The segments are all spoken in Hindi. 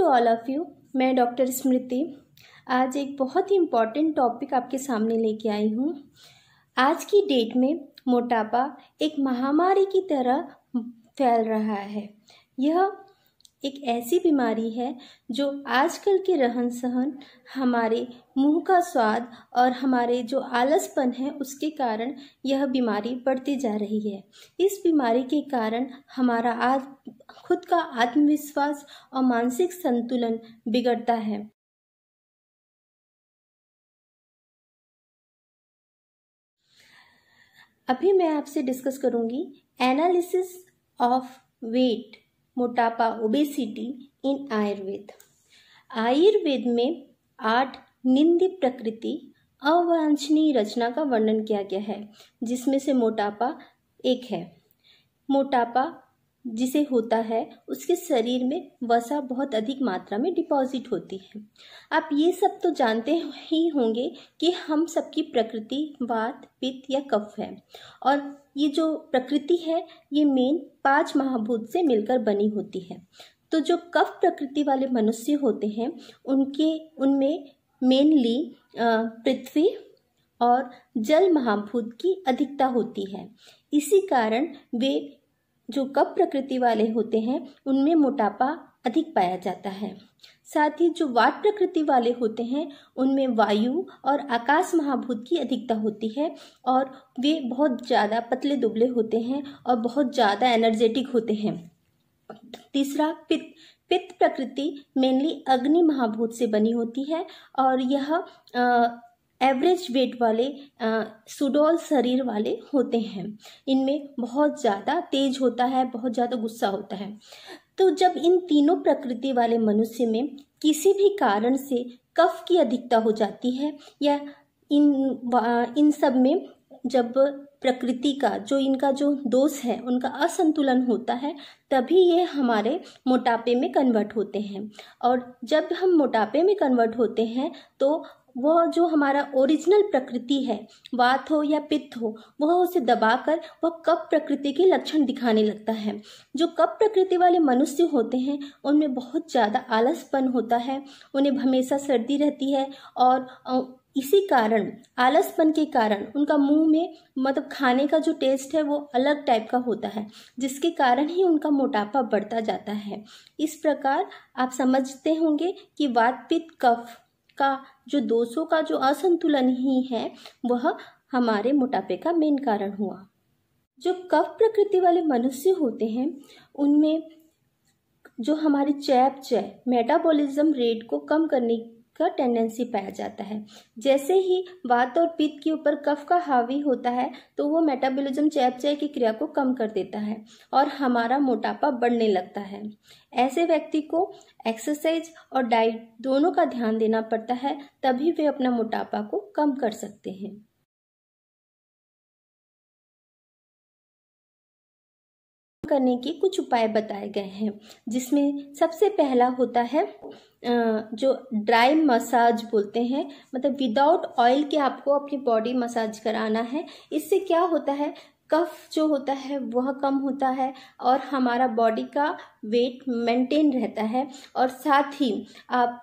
टू ऑल ऑफ़ यू मैं डॉक्टर स्मृति आज एक बहुत ही इम्पॉर्टेंट टॉपिक आपके सामने लेके आई हूँ आज की डेट में मोटापा एक महामारी की तरह फैल रहा है यह एक ऐसी बीमारी है जो आजकल के रहन सहन हमारे मुंह का स्वाद और हमारे जो आलसपन है उसके कारण यह बीमारी बढ़ती जा रही है इस बीमारी के कारण हमारा आज खुद का आत्मविश्वास और मानसिक संतुलन बिगड़ता है अभी मैं आपसे डिस्कस करूंगी एनालिसिस ऑफ वेट मोटापा ओबेसिटी इन आयुर्वेद आयुर्वेद में आठ निंदी प्रकृति अवांछनीय रचना का वर्णन किया गया है जिसमें से मोटापा एक है मोटापा जिसे होता है उसके शरीर में वसा बहुत अधिक मात्रा में डिपॉजिट होती है आप ये सब तो जानते ही होंगे कि हम सबकी प्रकृति वात पित्त या कफ है और ये जो प्रकृति है ये मेन पांच महाभूत से मिलकर बनी होती है तो जो कफ प्रकृति वाले मनुष्य होते हैं उनके उनमें मेनली पृथ्वी और जल महाभूत की अधिकता होती है इसी कारण वे जो कप प्रकृति वाले होते हैं उनमें मोटापा अधिक पाया जाता है साथ ही जो वाट प्रकृति वाले होते हैं उनमें वायु और आकाश महाभूत की अधिकता होती है और वे बहुत ज़्यादा पतले दुबले होते हैं और बहुत ज़्यादा एनर्जेटिक होते हैं तीसरा पित्त पित्त प्रकृति मेनली अग्नि महाभूत से बनी होती है और यह एवरेज वेट वाले सुडोल शरीर वाले होते हैं इनमें बहुत ज़्यादा तेज होता है बहुत ज़्यादा गुस्सा होता है तो जब इन तीनों प्रकृति वाले मनुष्य में किसी भी कारण से कफ की अधिकता हो जाती है या इन इन सब में जब प्रकृति का जो इनका जो दोष है उनका असंतुलन होता है तभी ये हमारे मोटापे में कन्वर्ट होते हैं और जब हम मोटापे में कन्वर्ट होते हैं तो वह जो हमारा ओरिजिनल प्रकृति है वात हो या पित्त हो वह उसे दबाकर वह कप प्रकृति के लक्षण दिखाने लगता है जो कप प्रकृति वाले मनुष्य होते हैं उनमें बहुत ज़्यादा आलसपन होता है उन्हें हमेशा सर्दी रहती है और इसी कारण आलसपन के कारण उनका मुंह में मतलब खाने का जो टेस्ट है वो अलग टाइप का होता है जिसके कारण ही उनका मोटापा बढ़ता जाता है इस प्रकार आप समझते होंगे कि वात पित्त कफ का जो दोषों का जो असंतुलन ही है वह हमारे मोटापे का मेन कारण हुआ जो कफ प्रकृति वाले मनुष्य होते हैं उनमें जो हमारे चैप चय मेटाबॉलिज्म रेट को कम करने का टेंडेंसी पाया जाता है जैसे ही वात और पित्त के ऊपर कफ का हावी होता है तो वो मेटाबॉलिज्म चयापचय की क्रिया को कम कर देता है और हमारा मोटापा बढ़ने लगता है ऐसे व्यक्ति को एक्सरसाइज और डाइट दोनों का ध्यान देना पड़ता है तभी वे अपना मोटापा को कम कर सकते हैं करने के कुछ उपाय बताए गए हैं जिसमें सबसे पहला होता है जो ड्राई मसाज बोलते हैं मतलब विदाउट ऑयल के आपको अपनी बॉडी मसाज कराना है इससे क्या होता है कफ जो होता है वह कम होता है और हमारा बॉडी का वेट मेंटेन रहता है और साथ ही आप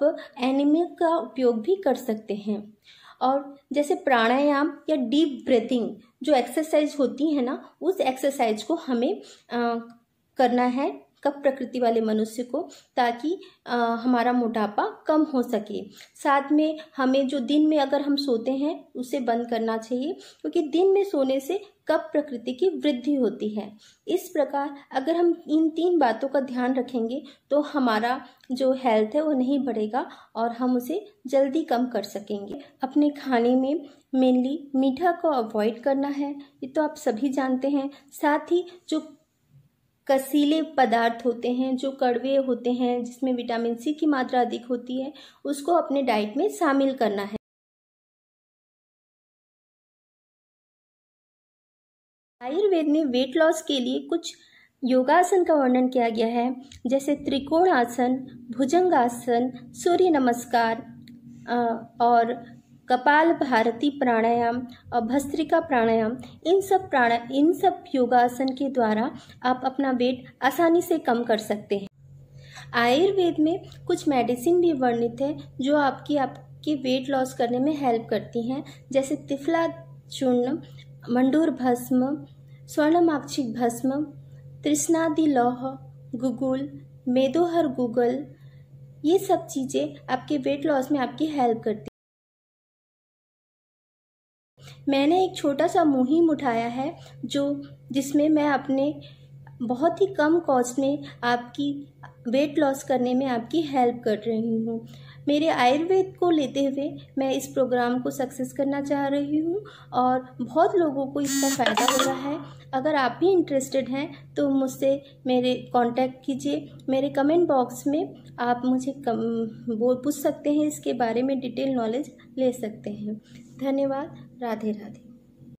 एनिमल का उपयोग भी कर सकते हैं और जैसे प्राणायाम या डीप ब्रीथिंग जो एक्सरसाइज होती है ना उस एक्सरसाइज को हमें आ, करना है कप प्रकृति वाले मनुष्य को ताकि आ, हमारा मोटापा कम हो सके साथ में हमें जो दिन में अगर हम सोते हैं उसे बंद करना चाहिए क्योंकि दिन में सोने से कप प्रकृति की वृद्धि होती है इस प्रकार अगर हम इन तीन बातों का ध्यान रखेंगे तो हमारा जो हेल्थ है वो नहीं बढ़ेगा और हम उसे जल्दी कम कर सकेंगे अपने खाने में मेनली मीठा को अवॉइड करना है ये तो आप सभी जानते हैं साथ ही जो कसीले पदार्थ होते हैं जो कड़वे होते हैं जिसमें विटामिन सी की मात्रा अधिक होती है उसको अपने डाइट में शामिल करना है आयुर्वेद में वेट लॉस के लिए कुछ योगासन का वर्णन किया गया है जैसे त्रिकोण आसन भुजंग आसन सूर्य नमस्कार और कपाल भारती प्राणायाम और भस्त्रिका प्राणायाम इन सब प्राणा इन सब योगासन के द्वारा आप अपना वेट आसानी से कम कर सकते हैं आयुर्वेद में कुछ मेडिसिन भी वर्णित है जो आपकी आपके वेट लॉस करने में हेल्प करती हैं जैसे तिफला चूर्ण मंडूर भस्म स्वर्णमाक्षिक भस्म तृष्णादि लौह गुगुल मेदोहर गुगल ये सब चीज़ें आपके वेट लॉस में आपकी हेल्प करती मैंने एक छोटा सा मुहिम उठाया है जो जिसमें मैं अपने बहुत ही कम कॉस्ट में आपकी वेट लॉस करने में आपकी हेल्प कर रही हूँ मेरे आयुर्वेद को लेते हुए मैं इस प्रोग्राम को सक्सेस करना चाह रही हूँ और बहुत लोगों को इसका फ़ायदा हो रहा है अगर आप भी इंटरेस्टेड हैं तो मुझसे मेरे कांटेक्ट कीजिए मेरे कमेंट बॉक्स में आप मुझे कम बोल पूछ सकते हैं इसके बारे में डिटेल नॉलेज ले सकते हैं धन्यवाद राधे राधे